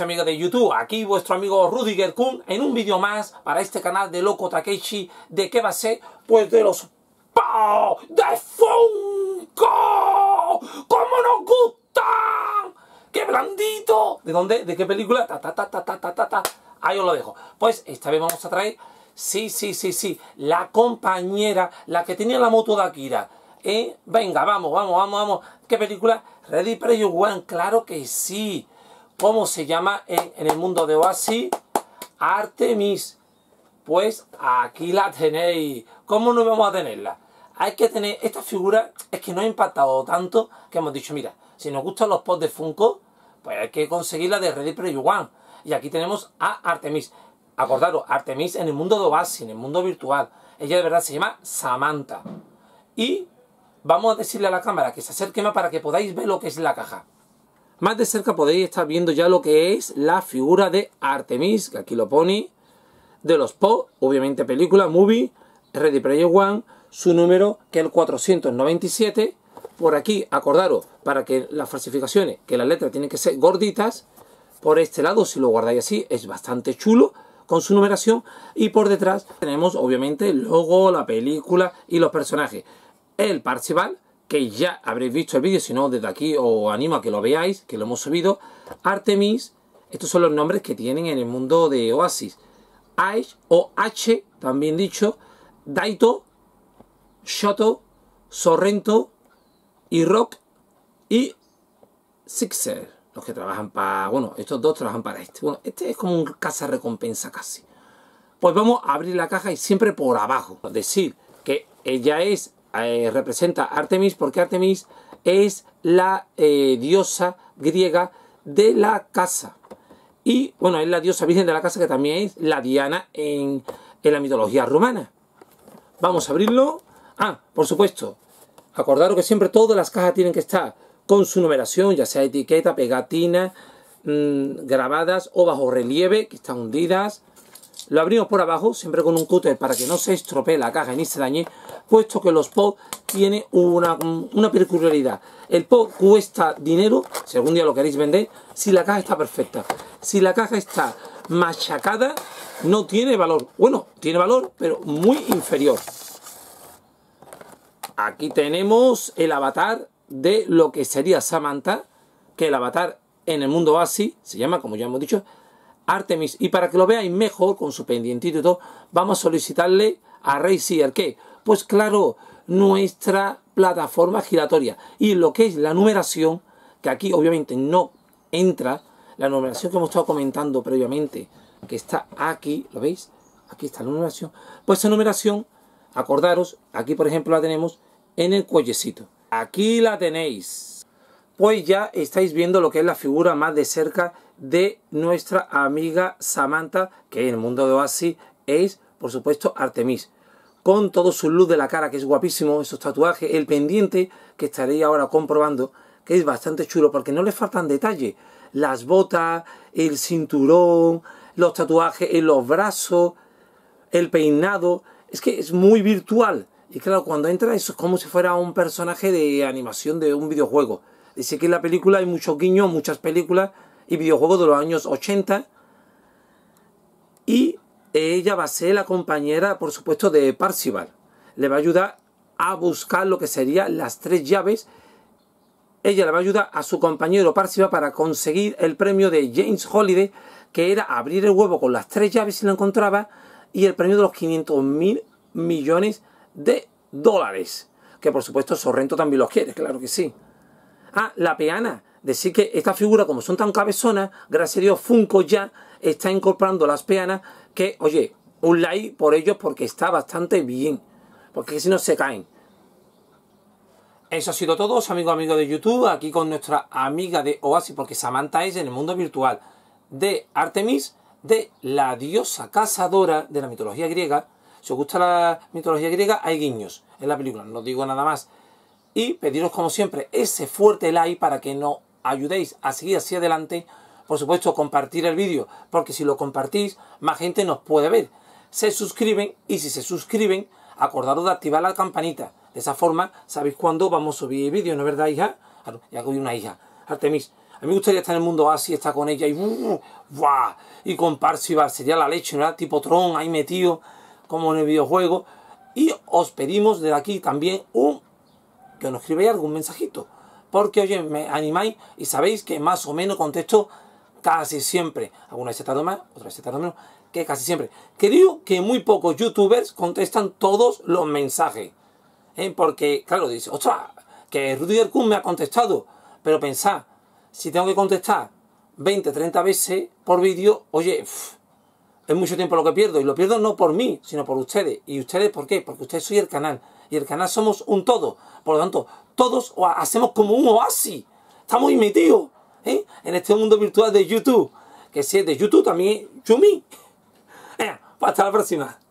amigos de YouTube, aquí vuestro amigo Rudiger Kuhn en un vídeo más para este canal de Loco Takeshi. ¿De qué va a ser? Pues de los ¡De Funko! ¡Cómo nos gustan! ¡Qué blandito! ¿De dónde? ¿De qué película? Ta, ta, ta, ta, ta, ta, ta. Ahí os lo dejo. Pues esta vez vamos a traer, sí, sí, sí, sí, la compañera, la que tenía la moto de Akira. ¿Eh? Venga, vamos, vamos, vamos, vamos. ¿Qué película? Ready Player One, claro que sí. ¿Cómo se llama en, el mundo de Oasis? Artemis. Pues aquí la tenéis. ¿Cómo no vamos a tenerla? Hay que tener esta figura, es que no ha impactado tanto que hemos dicho, mira, si nos gustan los pods de Funko, pues hay que conseguirla de Ready Player One. Y aquí tenemos a Artemis. Acordaros, Artemis en el mundo de Oasis, en el mundo virtual. Ella de verdad se llama Samantha. Y vamos a decirle a la cámara que se acerque más para que podáis ver lo que es la caja. Más de cerca podéis estar viendo ya lo que es la figura de Artemis, que aquí lo pone, de los PO, obviamente película, movie, Ready Player One, su número que es el 497. Por aquí, acordaros, para que las falsificaciones, que las letras tienen que ser gorditas, por este lado, si lo guardáis así, es bastante chulo con su numeración y por detrás tenemos obviamente el logo, la película y los personajes. El Parchival, que ya habréis visto el vídeo, si no, desde aquí os animo a que lo veáis, que lo hemos subido. Artemis, estos son los nombres que tienen en el mundo de Oasis. Aish o H, también dicho, Daito, Shoto, Sorrento y Rock y Sixer, los que trabajan para... Bueno, estos dos trabajan para este. Bueno, este es como un casa recompensa casi. Pues vamos a abrir la caja y siempre por abajo. Decir que ella es eh, representa Artemis porque Artemis es la eh, diosa griega de la casa. Y bueno, es la diosa virgen de la casa que también es la Diana en, la mitología romana. Vamos a abrirlo. Ah, por supuesto, acordaros que siempre todas las cajas tienen que estar con su numeración, ya sea etiqueta, pegatina, mm, grabadas o bajo relieve, que están hundidas. Lo abrimos por abajo, siempre con un cúter para que no se estropee la caja ni se dañe, puesto que los pods tienen una, peculiaridad. El pod cuesta dinero, según día lo queréis vender, si la caja está perfecta. Si la caja está machacada, no tiene valor. Bueno, tiene valor, pero muy inferior. Aquí tenemos el avatar de lo que sería Samantha, que el avatar en el mundo así se llama, como ya hemos dicho, Artemis. Y para que lo veáis mejor, con su pendientito y todo, vamos a solicitarle a Rey Seer que, pues claro, nuestra plataforma giratoria y lo que es la numeración, que aquí obviamente no entra, la numeración que hemos estado comentando previamente, que está aquí, ¿lo veis? Aquí está la numeración. Pues esa numeración, acordaros, aquí por ejemplo la tenemos en el cuellecito. Aquí la tenéis. Pues ya estáis viendo lo que es la figura más de cerca de nuestra amiga Samantha, que en el mundo de Oasis es, por supuesto, Artemis. Con todo su luz de la cara, que es guapísimo, esos tatuajes, el pendiente, que estaré ahora comprobando, que es bastante chulo, porque no le faltan detalles. Las botas, el cinturón, los tatuajes en los brazos, el peinado. Es que es muy virtual. Y claro, cuando entra eso es como si fuera un personaje de animación de un videojuego. Dice que en la película hay muchos guiños, muchas películas y videojuegos de los años 80. Y ella va a ser la compañera, por supuesto, de Parcival. Le va a ayudar a buscar lo que serían las tres llaves. Ella le va a ayudar a su compañero Parcival para conseguir el premio de James Holiday, que era abrir el huevo con las tres llaves si lo encontraba, y el premio de los 500 mil millones de dólares. Que por supuesto Sorrento también los quiere, claro que sí. Ah, la peana decir que esta figura, como son tan cabezonas, gracias a Dios Funko ya está incorporando las peanas que, oye, un like por ellos porque está bastante bien. Porque si no se caen. Eso ha sido todo, amigos amigos de YouTube, aquí con nuestra amiga de Oasis, porque Samantha es en el mundo virtual de Artemis, de la diosa cazadora de la mitología griega. Si os gusta la mitología griega, hay guiños en la película, no digo nada más. Y pediros como siempre ese fuerte like para que no ayudéis a seguir hacia adelante, por supuesto compartir el vídeo, porque si lo compartís, más gente nos puede ver. Se suscriben y si se suscriben, acordaros de activar la campanita. De esa forma sabéis cuándo vamos a subir vídeo ¿no es verdad, hija? Ah, ya que una hija, Artemis. A mí me gustaría estar en el mundo así, estar con ella y wa uh, Y con sería la leche, ¿no? Tipo Tron ahí metido, como en el videojuego. Y os pedimos desde aquí también un que nos escribáis algún mensajito porque oye, me animáis y sabéis que más o menos contesto casi siempre. Algunas veces tardo más, otras veces tardo menos, que casi siempre. Creo que muy pocos youtubers contestan todos los mensajes. ¿eh? Porque, claro, dice, ostras, que Rudiger Kuhn me ha contestado. Pero pensad, si tengo que contestar 20, 30 veces por vídeo, oye, es mucho tiempo lo que pierdo. Y lo pierdo no por mí, sino por ustedes. ¿Y ustedes por qué? Porque ustedes soy el canal y el canal somos un todo. Por lo tanto, todos hacemos como un oasis. Estamos metidos ¿eh? en este mundo virtual de YouTube. Que si es de YouTube también, Yumi. Venga, pues hasta la próxima.